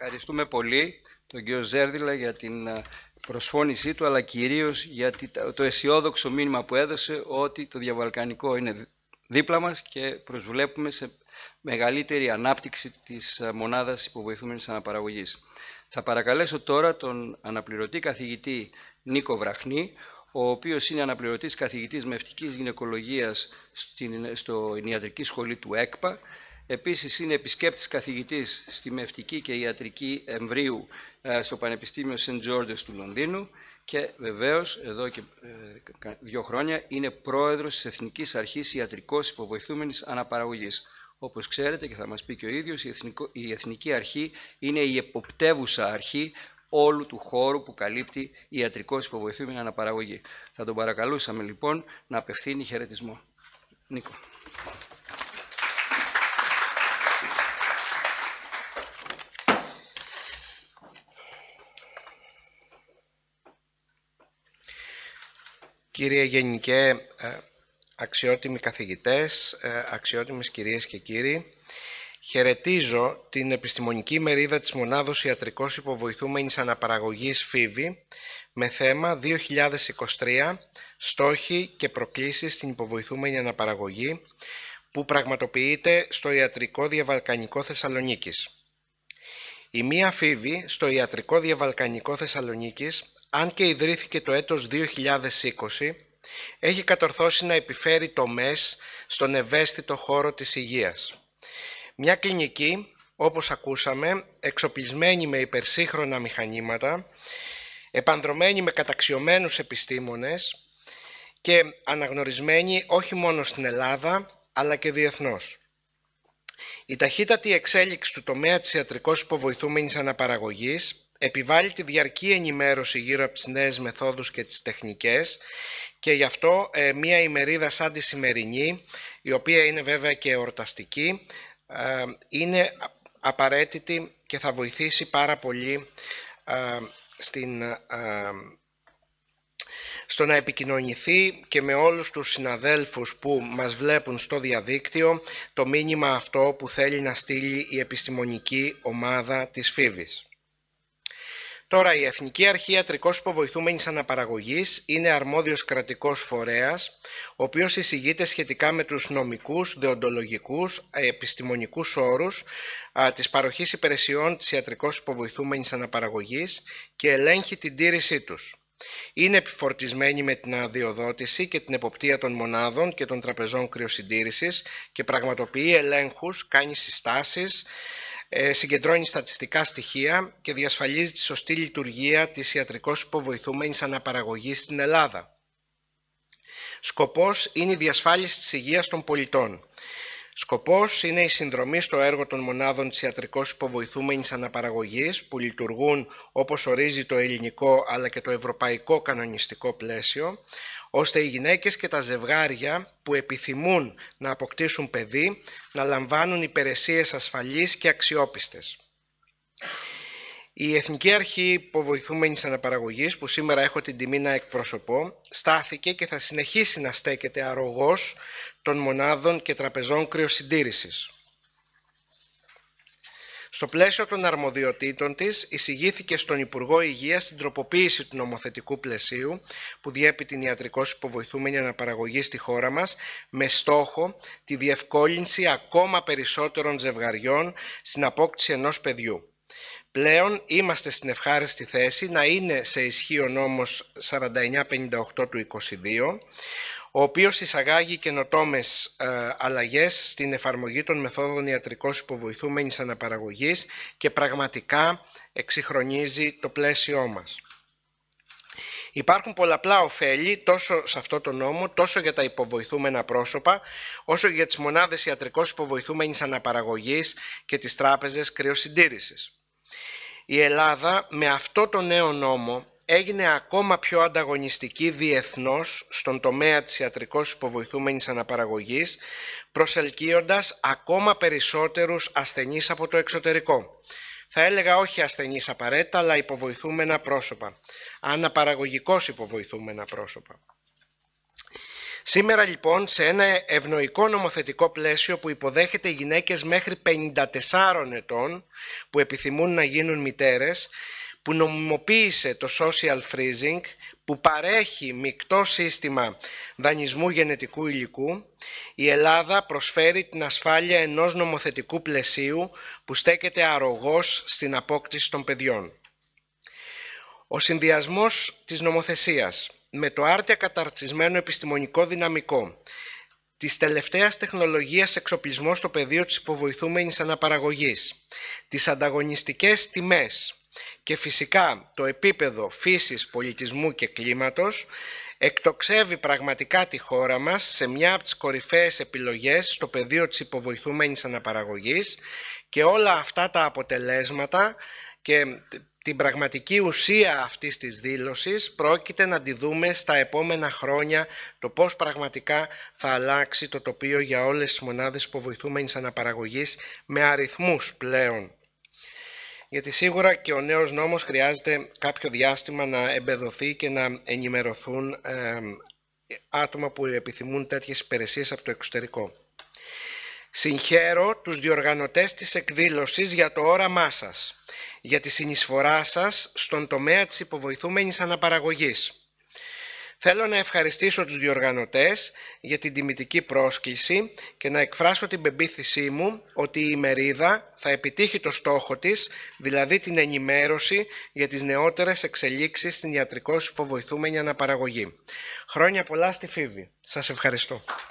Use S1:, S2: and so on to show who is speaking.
S1: Ευχαριστούμε πολύ τον κύριο Ζέρδηλα για την ε, προσφώνησή του, αλλά κυρίως για το αισιόδοξο μήνυμα που έδωσε ότι το διαβαλκανικό είναι δίπλα μας και προσβλέπουμε σε μεγαλύτερη ανάπτυξη της ε, μονάδας υποβοηθούμενης αναπαραγωγής. Θα παρακαλέσω τώρα τον αναπληρωτή καθηγητή Νίκο Βραχνή, ο οποίος είναι αναπληρωτής καθηγητής μευτικής γυναικολογίας στην, ε, στο Ιατρική Σχολή του ΕΚΠΑ, Επίσης είναι επισκέπτης καθηγητής στη Μευτική και Ιατρική Εμβρίου ε, στο Πανεπιστήμιο St. George's του Λονδίνου και βεβαίως εδώ και ε, δύο χρόνια είναι πρόεδρος της Εθνικής Αρχής Ιατρικός Υποβοηθούμενης Αναπαραγωγής. Όπως ξέρετε και θα μας πει και ο ίδιος, η, Εθνική Αρχή είναι η εποπτεύουσα αρχή όλου του χώρου που καλύπτει η ιατρικός υποβοηθούμενη αναπαραγωγή. Θα τον παρακαλούσαμε λοιπόν να απευθύνει χαιρετισμό. Νίκο.
S2: Κύριε Γενικέ, ε, αξιότιμοι καθηγητές, ε, αξιότιμες κυρίες και κύριοι, χαιρετίζω την επιστημονική μερίδα της Μονάδος Ιατρικός Υποβοηθούμενης Αναπαραγωγής ΦΥΒΗ με θέμα 2023 «Στόχοι και προκλήσεις στην υποβοηθούμενη αναπαραγωγή» που πραγματοποιείται στο Ιατρικό Διαβαλκανικό Θεσσαλονίκης. Η μία ΦΥΒΗ στο Ιατρικό Διαβαλκανικό Θεσσαλονίκης αν και ιδρύθηκε το έτος 2020, έχει κατορθώσει να επιφέρει τομές στον ευαίσθητο χώρο της υγείας. Μια κλινική, όπως ακούσαμε, εξοπλισμένη με υπερσύγχρονα μηχανήματα, επανδρομένη με καταξιωμένους επιστήμονες και αναγνωρισμένη όχι μόνο στην Ελλάδα, αλλά και διεθνώς. Η ταχύτατη εξέλιξη του τομέα της ιατρικός υποβοηθούμενης αναπαραγωγής επιβάλλει τη διαρκή ενημέρωση γύρω από τις νέες μεθόδους και τις τεχνικές και γι' αυτό ε, μία ημερίδα σαν τη σημερινή, η οποία είναι βέβαια και εορταστική, ε, είναι απαραίτητη και θα βοηθήσει πάρα πολύ ε, στην, στο να επικοινωνηθεί και με όλους τους συναδέλφους που μας βλέπουν στο διαδίκτυο το μήνυμα αυτό που θέλει να στείλει η επιστημονική ομάδα της ΦΥΒΙΣ. Τώρα η Εθνική Αρχή Ιατρικός Υποβοηθούμενης Αναπαραγωγής είναι αρμόδιος κρατικός φορέας, ο οποίος εισηγείται σχετικά με τους νομικούς, δεοντολογικούς, επιστημονικούς όρους α, της παροχής υπηρεσιών της Ιατρικός Υποβοηθούμενης Αναπαραγωγής και ελέγχει την τήρησή τους. Είναι επιφορτισμένη με την αδειοδότηση και την εποπτεία των μονάδων και των τραπεζών κρυοσυντήρησης και πραγματοποιεί ελέγχους, κάνει συστάσεις, ε, συγκεντρώνει στατιστικά στοιχεία και διασφαλίζει τη σωστή λειτουργία της ιατρικώς υποβοηθούμενης αναπαραγωγής στην Ελλάδα. Σκοπός είναι η διασφάλιση της υγείας των πολιτών. Σκοπός είναι η συνδρομή στο έργο των μονάδων της ιατρικώς υποβοηθούμενης αναπαραγωγής που λειτουργούν όπως ορίζει το ελληνικό αλλά και το ευρωπαϊκό κανονιστικό πλαίσιο, ώστε οι γυναίκες και τα ζευγάρια που επιθυμούν να αποκτήσουν παιδί να λαμβάνουν υπηρεσίες ασφαλεί και αξιόπιστες. Η Εθνική Αρχή Υποβοηθούμενης Αναπαραγωγής, που σήμερα έχω την τιμή να εκπροσωπώ, στάθηκε και θα συνεχίσει να στέκεται αρρωγός των μονάδων και τραπεζών κρυοσυντήρησης. Στο πλαίσιο των αρμοδιοτήτων της, εισηγήθηκε στον Υπουργό Υγείας την τροποποίηση του νομοθετικού πλαισίου που διέπει την ιατρικώς υποβοηθούμενη αναπαραγωγή στη χώρα μας με στόχο τη διευκόλυνση ακόμα περισσότερων ζευγαριών στην απόκτηση ενός παιδιού. Πλέον είμαστε στην ευχάριστη θέση να είναι σε ισχύ ο νόμος 4958 του 22, ο οποίος εισαγάγει καινοτόμες ε, αλλαγές στην εφαρμογή των μεθόδων ιατρικώς υποβοηθούμενης αναπαραγωγής και πραγματικά εξυγχρονίζει το πλαίσιό μας. Υπάρχουν πολλαπλά ωφέλη τόσο σε αυτό το νόμο, τόσο για τα υποβοηθούμενα πρόσωπα, όσο για τις μονάδες ιατρικώς υποβοηθούμενης αναπαραγωγής και τις τράπεζες κρυοσυντήρησης. Η Ελλάδα με αυτό το νέο νόμο έγινε ακόμα πιο ανταγωνιστική διεθνώς στον τομέα της ιατρικώς υποβοηθούμενης αναπαραγωγής, προσελκύοντας ακόμα περισσότερους ασθενείς από το εξωτερικό. Θα έλεγα όχι ασθενείς απαραίτητα, αλλά υποβοηθούμενα πρόσωπα, αναπαραγωγικώς υποβοηθούμενα πρόσωπα. Σήμερα λοιπόν σε ένα ευνοϊκό νομοθετικό πλαίσιο που υποδέχεται γυναίκες μέχρι 54 ετών που επιθυμούν να γίνουν μητέρες, που νομιμοποίησε το social freezing, που παρέχει μεικτό σύστημα δανεισμού γενετικού υλικού, η Ελλάδα προσφέρει την ασφάλεια ενός νομοθετικού πλαισίου που στέκεται αρρωγός στην απόκτηση των παιδιών. Ο συνδυασμός της νομοθεσίας – με το άρτια καταρτισμένο επιστημονικό δυναμικό, της τελευταίας τεχνολογίας εξοπλισμός στο πεδίο της υποβοηθούμενης αναπαραγωγής, τις ανταγωνιστικές τιμές και φυσικά το επίπεδο φύσης, πολιτισμού και κλίματος εκτοξεύει πραγματικά τη χώρα μας σε μια από τις κορυφαίες επιλογές στο πεδίο της υποβοηθούμενης αναπαραγωγής και όλα αυτά τα αποτελέσματα και την πραγματική ουσία αυτής της δήλωσης πρόκειται να τη δούμε στα επόμενα χρόνια το πώς πραγματικά θα αλλάξει το τοπίο για όλες τις μονάδες υποβοηθούμενης αναπαραγωγής με αριθμούς πλέον. Γιατί σίγουρα και ο νέος νόμος χρειάζεται κάποιο διάστημα να εμπεδοθεί και να ενημερωθούν άτομα που επιθυμούν τέτοιες υπηρεσίες από το εξωτερικό. Συγχαίρω τους διοργανωτές της εκδήλωσης για το όραμά σας για τη συνεισφορά σας στον τομέα της υποβοηθούμενης αναπαραγωγής. Θέλω να ευχαριστήσω τους διοργανωτές για την τιμητική πρόσκληση και να εκφράσω την πεποίθησή μου ότι η ημερίδα θα επιτύχει το στόχο της, δηλαδή την ενημέρωση για τις νεότερες εξελίξεις στην ιατρικώς υποβοηθούμενη αναπαραγωγή. Χρόνια πολλά στη Φίβη. Σας ευχαριστώ.